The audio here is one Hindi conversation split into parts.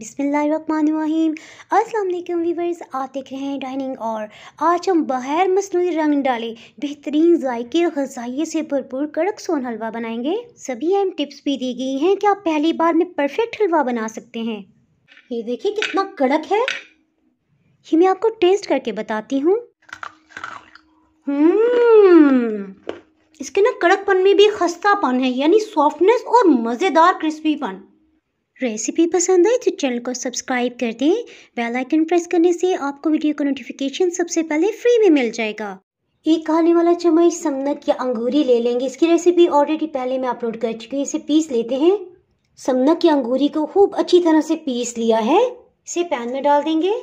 बिसमीम अल्लाम वीवर्स आप देख रहे हैं डाइनिंग और आज हम बग़ैर मसनू रंग डाले बेहतरीन जायके और गजाइए से भरपूर कड़क सोन हलवा बनाएंगे सभी अहम टिप्स भी दी गई हैं कि आप पहली बार में परफेक्ट हलवा बना सकते हैं ये देखिए कितना कड़क है ये मैं आपको टेस्ट करके बताती हूँ हम्म, इसके ना कड़कपन में भी खस्तापन है यानी सॉफ्टनेस और मज़ेदार क्रिस्पीपन रेसिपी पसंद आए तो चैनल को सब्सक्राइब कर दें बेल आइकन प्रेस करने से आपको वीडियो का नोटिफिकेशन सबसे पहले फ्री में मिल जाएगा एक खाने वाला चम्मच समनक या अंगूरी ले लेंगे इसकी रेसिपी ऑलरेडी पहले मैं अपलोड कर चुकी हूँ इसे पीस लेते हैं समनक या अंगूरी को खूब अच्छी तरह से पीस लिया है इसे पैन में डाल देंगे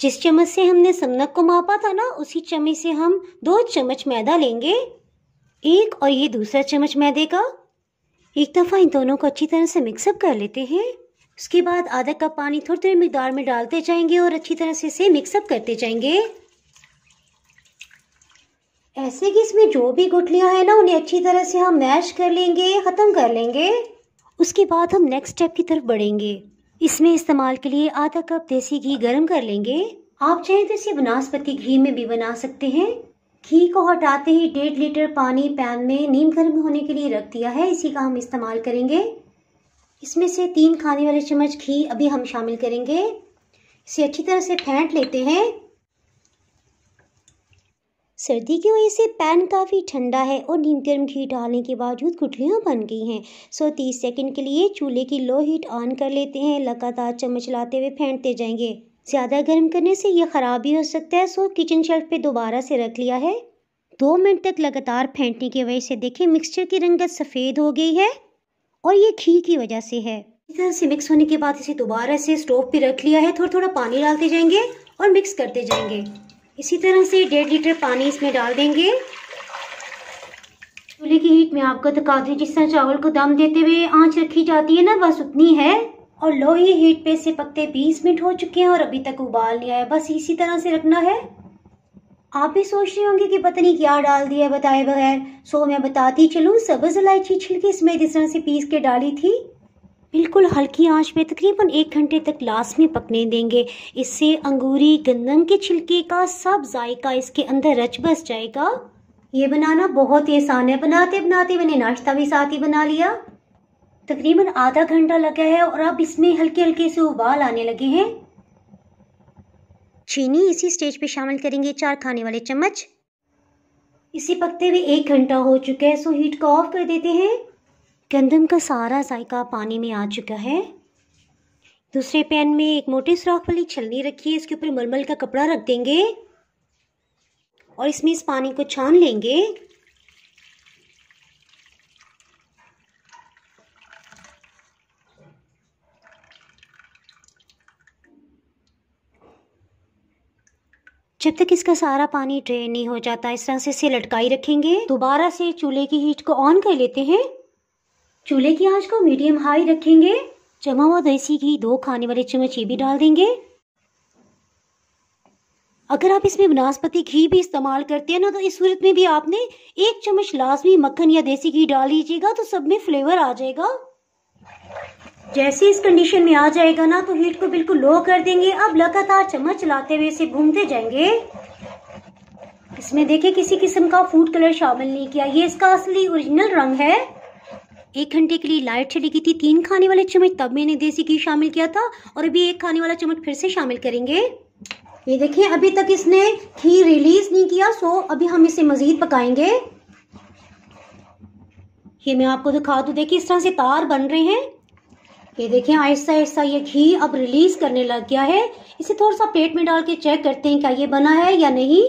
जिस चम्मच से हमने समनक को मापा था ना उसी चम्मच से हम दो चम्मच मैदा लेंगे एक और ये दूसरा चम्मच मैदे का एक दफ़ा इन दोनों को अच्छी तरह से मिक्सअप कर लेते हैं उसके बाद आधा कप पानी थोड़ी देर मकदार में डालते जाएंगे और अच्छी तरह से इसे मिक्सअप करते जाएंगे ऐसे कि इसमें जो भी गुटलियाँ हैं ना उन्हें अच्छी तरह से हम मैश कर लेंगे ख़त्म कर लेंगे उसके बाद हम नेक्स्ट स्टेप की तरफ बढ़ेंगे इसमें इस्तेमाल के लिए आधा कप देसी घी गर्म कर लेंगे आप चाहें तो इसे वनस्पति घी में भी बना सकते हैं घी को हटाते ही डेढ़ लीटर पानी पैन में नीम गर्म होने के लिए रख दिया है इसी का हम इस्तेमाल करेंगे इसमें से तीन खाने वाले चम्मच घी अभी हम शामिल करेंगे इसे अच्छी तरह से फेंट लेते हैं सर्दी की वजह से पैन काफ़ी ठंडा है और नीम गर्म घी डालने के बावजूद गुठलियाँ बन गई हैं सो तीस सेकंड के लिए चूल्हे की लो हीट ऑन कर लेते हैं लगातार चम्मच लाते हुए फेंटते जाएंगे ज़्यादा गर्म करने से यह ख़राब भी हो सकता है सो किचन शेल्फ पे दोबारा से रख लिया है दो मिनट तक लगातार फेंटने की वजह से देखें मिक्सचर की रंगत सफ़ेद हो गई है और ये घी की वजह से है इस तरह से मिक्स होने के बाद इसे दोबारा से स्टोव पे रख लिया है थोड़ा थोड़ा पानी डालते जाएंगे और मिक्स करते जाएंगे इसी तरह से डेढ़ लीटर पानी इसमें डाल देंगे चूल्हे की हीट में आपका तकादरी जिस तरह चावल को दम देते हुए आँच रखी जाती है ना बस उतनी है और लो ही हीट पे से पकते 20 मिनट हो चुके हैं और अभी तक उबाल नहीं आया बस इसी तरह से रखना है आप भी सोच रहे होंगे कि पता नहीं क्या डाल दिया बताए बगैर सो मैं बताती चलू सब्ज इलायची छिलके इसमें जिस तरह से पीस के डाली थी बिल्कुल हल्की आंच पे तकरीबन एक घंटे तक लास्ट में पकने देंगे इससे अंगूरी गंदम के छिलके का सब जायका इसके अंदर रच बस जाएगा ये बनाना बहुत ही आसान है बनाते बनाते मैंने नाश्ता भी साथ ही बना लिया तकरीबन आधा घंटा लगा है और अब इसमें हल्के हल्के से उबाल आने लगे हैं चीनी इसी स्टेज पे शामिल करेंगे चार खाने वाले चम्मच इसे पकते हुए एक घंटा हो चुका है सो हीट को ऑफ कर देते हैं गंदम का सारा जायका पानी में आ चुका है दूसरे पैन में एक मोटी सुराख वाली छलनी रखी है इसके ऊपर मलमल का कपड़ा रख देंगे और इसमें इस पानी को छान लेंगे जब तक इसका सारा पानी ड्रेन नहीं हो जाता इस तरह से इसे लटकाई रखेंगे दोबारा से चूल्हे की हीट को ऑन कर लेते हैं चूल्हे की आंच को मीडियम हाई रखेंगे जमा हुआ देसी घी दो खाने वाले चम्मच ये भी डाल देंगे अगर आप इसमें वनस्पति घी भी इस्तेमाल करते हैं ना तो इस सूरत में भी आपने एक चम्मच लाजमी मक्खन या देसी घी डाल लीजिएगा तो सब में फ्लेवर आ जाएगा जैसे इस कंडीशन में आ जाएगा ना तो हीट को बिल्कुल लो कर देंगे अब लगातार चम्मच चलाते हुए इसे घूमते जाएंगे इसमें देखिए किसी किस्म का फूड कलर शामिल नहीं किया ये इसका असली ओरिजिनल रंग है एक घंटे के लिए लाइट चली गई थी तीन खाने वाले चम्मच तब मैंने देसी घी शामिल किया था और अभी एक खाने वाला चम्मच फिर से शामिल करेंगे ये देखिए अभी तक इसने घी रिलीज नहीं किया सो अभी हम इसे मज़ीद पकाएंगे ये मैं आपको दिखा दू देखिए इस तरह से तार बन रहे हैं ये देखें आहिस्ता आहिस्ता ये घी अब रिलीज करने लग गया है इसे थोड़ा सा पेट में डाल के चेक करते हैं क्या ये बना है या नहीं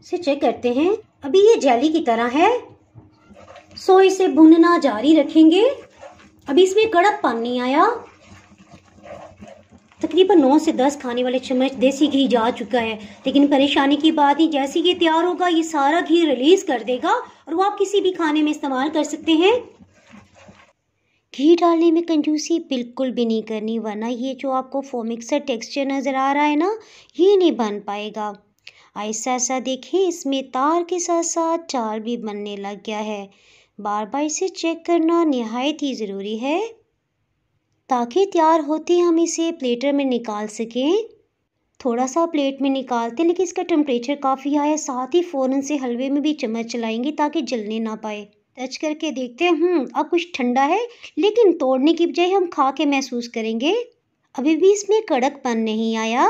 इसे चेक करते हैं अभी ये जैली की तरह है सो इसे भुनना जारी रखेंगे अभी इसमें कड़क पानी आया तकरीबन नौ से दस खाने वाले चम्मच देसी घी जा चुका है लेकिन परेशानी की बात ही जैसे ये तैयार होगा ये सारा घी रिलीज कर देगा और वो आप किसी भी खाने में इस्तेमाल कर सकते हैं घी डालने में कंजूसी बिल्कुल भी नहीं करनी वरना ये जो आपको फोमिक सा टेक्सचर नज़र आ रहा है ना ये नहीं बन पाएगा ऐसा ऐसा देखें इसमें तार के साथ साथ चार भी बनने लग गया है बार बार इसे चेक करना नहायत ही ज़रूरी है ताकि तैयार होते हम इसे प्लेटर में निकाल सकें थोड़ा सा प्लेट में निकालते हैं लेकिन इसका टेम्परेचर काफ़ी हाई है साथ ही फ़ौरन से हलवे में भी चम्मच चलाएंगे ताकि जलने ना पाए टच करके देखते हैं हम्म, अब कुछ ठंडा है लेकिन तोड़ने की बजाय हम खा के महसूस करेंगे अभी भी इसमें कड़कपन नहीं आया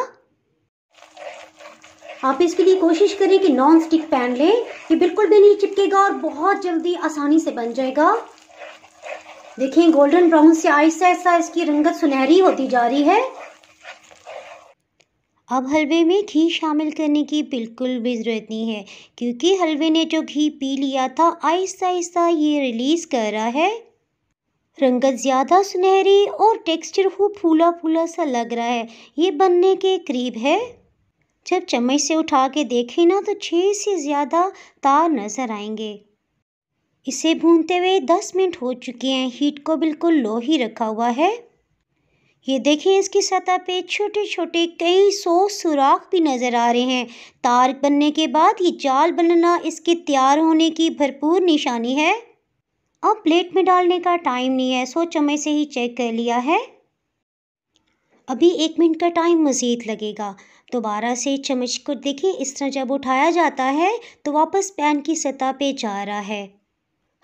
आप इसके लिए कोशिश करें कि नॉन स्टिक पैन लें ये बिल्कुल भी नहीं चिपकेगा और बहुत जल्दी आसानी से बन जाएगा देखिए गोल्डन ब्राउन से आहिस्ता आहिस्ता इसकी रंगत सुनहरी होती जा रही है अब हलवे में घी शामिल करने की बिल्कुल भी ज़रूरत नहीं है क्योंकि हलवे ने जो घी पी लिया था आहिस्ता आहिस्ता ये रिलीज़ कर रहा है रंगत ज़्यादा सुनहरी और टेक्सचर खूब फूला फूला सा लग रहा है ये बनने के करीब है जब चम्मच से उठा के देखें ना तो छः से ज़्यादा तार नज़र आएंगे इसे भूनते हुए दस मिनट हो चुके हैं हीट को बिल्कुल लो ही रखा हुआ है ये देखें इसकी सतह पे छोटे छोटे कई सौ सुराख भी नज़र आ रहे हैं तार बनने के बाद ये जाल बनना इसके तैयार होने की भरपूर निशानी है अब प्लेट में डालने का टाइम नहीं है सो चम्मच से ही चेक कर लिया है अभी एक मिनट का टाइम मज़ीद लगेगा दोबारा से चम्मच को देखें इस तरह जब उठाया जाता है तो वापस पैन की सतह पे जा रहा है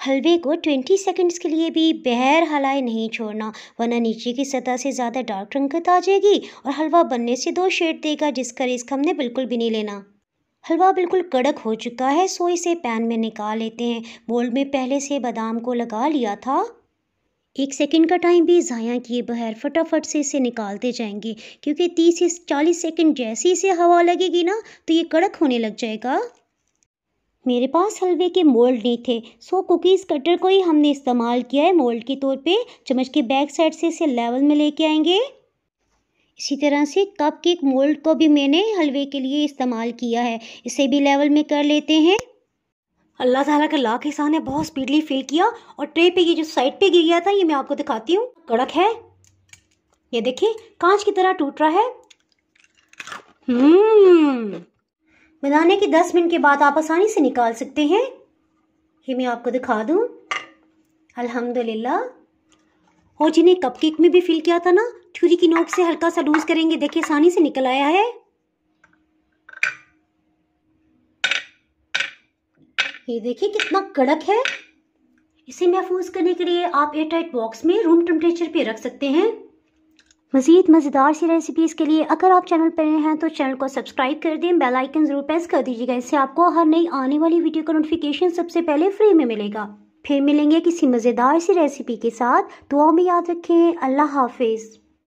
हलवे को 20 सेकंड्स के लिए भी बहर हलाए नहीं छोड़ना वरना नीचे की सतह से ज़्यादा डार्क रंगत आ जाएगी और हलवा बनने से दो शेड देगा जिसका रिस्क हमने बिल्कुल भी नहीं लेना हलवा बिल्कुल कड़क हो चुका है सो इसे पैन में निकाल लेते हैं बोल में पहले से बादाम को लगा लिया था एक सेकंड का टाइम भी ज़ाया किए बगैर फटाफट से इसे निकालते जाएंगे क्योंकि तीस से चालीस सेकंड जैसे इसे हवा लगेगी ना तो ये कड़क होने लग जाएगा मेरे पास हलवे के मोल्ड नहीं थे सो कुकीज़ कटर को ही हमने इस्तेमाल किया है मोल्ड के तौर पे चम्मच के बैक साइड से इसे लेवल में लेके आएंगे इसी तरह से कप केक मोल्ड को भी मैंने हलवे के लिए इस्तेमाल किया है इसे भी लेवल में कर लेते हैं अल्लाह ताला का लाख एहसान ने बहुत स्पीडली फिल किया और ट्रे पे ये जो साइड पे गिर गया था ये मैं आपको दिखाती हूँ कड़क है ये देखिए कांच की तरह टूट रहा है हम्म बनाने के दस मिनट के बाद आप आसानी से निकाल सकते हैं ये मैं आपको दिखा दूँ अल्हम्दुलिल्लाह और जिन्हें कपकेक में भी फिल किया था ना छुरी की नोक से हल्का सा लूज करेंगे देखिए आसानी से निकल आया है ये देखिए कितना कड़क है इसे महफूज करने के लिए आप एयर टाइट बॉक्स में रूम टेम्परेचर पे रख सकते हैं मज़ीद मज़ेदार सी रेसिपीज़ के लिए अगर आप चैनल पर नए हैं तो चैनल को सब्सक्राइब कर दें बेल आइकन ज़रूर प्रेस कर दीजिएगा इससे आपको हर नई आने वाली वीडियो का नोटिफिकेशन सबसे पहले फ्री में मिलेगा फिर मिलेंगे किसी मज़ेदार सी रेसिपी के साथ दुआ में याद रखें अल्लाह हाफिज़